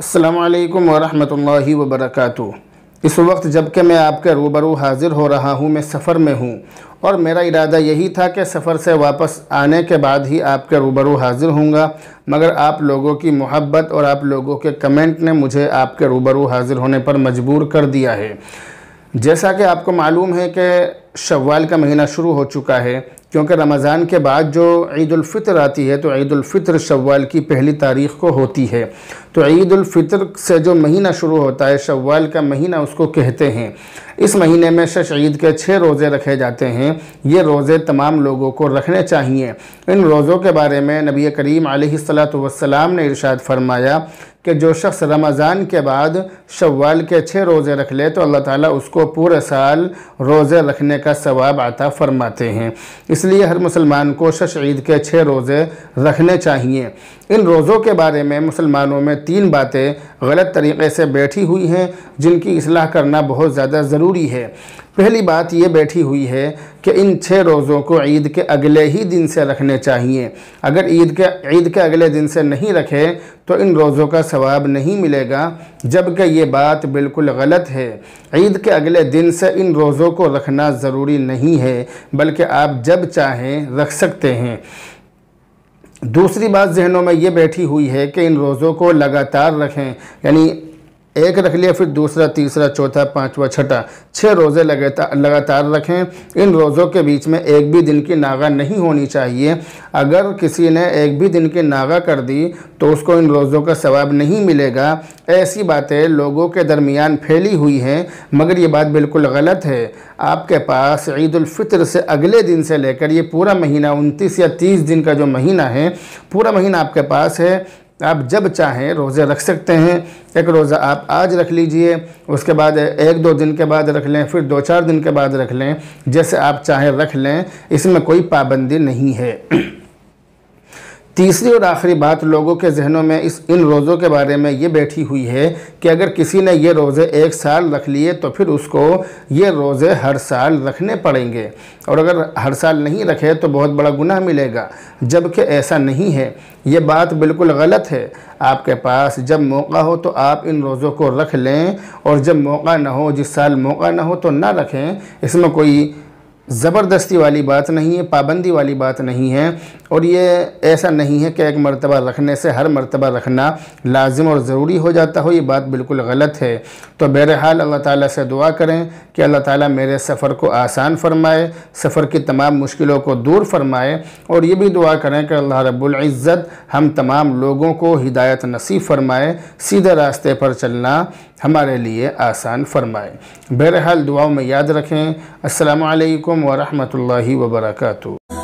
असलकम वरम् वबरक इस वक्त जबकि मैं आपके रूबरू हाज़िर हो रहा हूँ मैं सफ़र में हूँ और मेरा इरादा यही था कि सफ़र से वापस आने के बाद ही आपके रूबरू हाज़िर होऊंगा मगर आप लोगों की मोहब्बत और आप लोगों के कमेंट ने मुझे आपके रूबरू हाज़िर होने पर मजबूर कर दिया है जैसा कि आपको मालूम है कि शवाल का महीना शुरू हो चुका है क्योंकि रमज़ान के बाद जो ईदालफ़ितर आती है तो ईदालफ़ितर शवाल की पहली तारीख़ को होती है तो ईदालफ़ितर से जो महीना शुरू होता है शवाल का महीना उसको कहते हैं इस महीने में शश ईद के छः रोज़े रखे जाते हैं ये रोज़े तमाम लोगों को रखने चाहिए इन रोज़ों के बारे में नबी करीम सलाम ने इर्शाद फरमाया कि जो शख्स रमज़ान के बाद शवाल के छः रोज़े रख ले तो अल्लाह ताला उसको पूरे साल रोज़े रखने का सवाब आता फरमाते हैं इसलिए हर मुसलमान को शश ईद के छः रोज़े रखने चाहिए इन रोज़ों के बारे में मुसलमानों में तीन बातें गलत तरीक़े से बैठी हुई हैं जिनकी असलाह करना बहुत ज़्यादा ज़रूरी है पहली बात ये बैठी हुई है कि इन छः रोज़ों को ईद के अगले ही दिन से रखने चाहिए अगर ईद के ईद के अगले दिन से नहीं रखे तो इन रोज़ों का सवाब नहीं मिलेगा जबकि ये बात बिल्कुल गलत है ईद के अगले दिन से इन रोज़ों को रखना ज़रूरी नहीं है बल्कि आप जब चाहें रख सकते हैं दूसरी बात जहनों में ये बैठी हुई है कि इन रोज़ों को लगातार रखें यानी एक रख लिया फिर दूसरा तीसरा चौथा पांचवा छठा छः रोज़े लगातार लगातार रखें इन रोज़ों के बीच में एक भी दिन की नागा नहीं होनी चाहिए अगर किसी ने एक भी दिन की नागा कर दी तो उसको इन रोज़ों का सवाब नहीं मिलेगा ऐसी बातें लोगों के दरमियान फैली हुई हैं मगर ये बात बिल्कुल गलत है आपके पास ईदालफ़ितर से अगले दिन से लेकर ये पूरा महीना उनतीस या तीस दिन का जो महीना है पूरा महीना आपके पास है आप जब चाहें रोज़े रख सकते हैं एक रोज़ा आप आज रख लीजिए उसके बाद एक दो दिन के बाद रख लें फिर दो चार दिन के बाद रख लें जैसे आप चाहें रख लें इसमें कोई पाबंदी नहीं है तीसरी और आखिरी बात लोगों के जहनों में इस इन रोज़ों के बारे में ये बैठी हुई है कि अगर किसी ने ये रोज़े एक साल रख लिए तो फिर उसको ये रोज़े हर साल रखने पड़ेंगे और अगर हर साल नहीं रखे तो बहुत बड़ा गुनाह मिलेगा जबकि ऐसा नहीं है ये बात बिल्कुल गलत है आपके पास जब मौका हो तो आप इन रोज़ों को रख लें और जब मौका ना हो जिस साल मौका ना हो तो ना रखें इसमें कोई ज़बरदस्ती वाली बात नहीं है पाबंदी वाली बात नहीं है और ये ऐसा नहीं है कि एक मरतबा रखने से हर मरतबा रखना लाजिम और ज़रूरी हो जाता हो ये बात बिल्कुल गलत है तो बहरहाल अल्लाह ताला से दुआ करें कि अल्लाह ताला मेरे सफ़र को आसान फरमाए सफ़र की तमाम मुश्किलों को दूर फरमाए और ये भी दुआ करें कि अल्लाह रब्बुल इज़्ज़त हम तमाम लोगों को हिदायत नसीब फरमाए सीधे रास्ते पर चलना हमारे लिए आसान फरमाए बहरहाल दुआओं में याद रखें असलकम वरहमल वर्का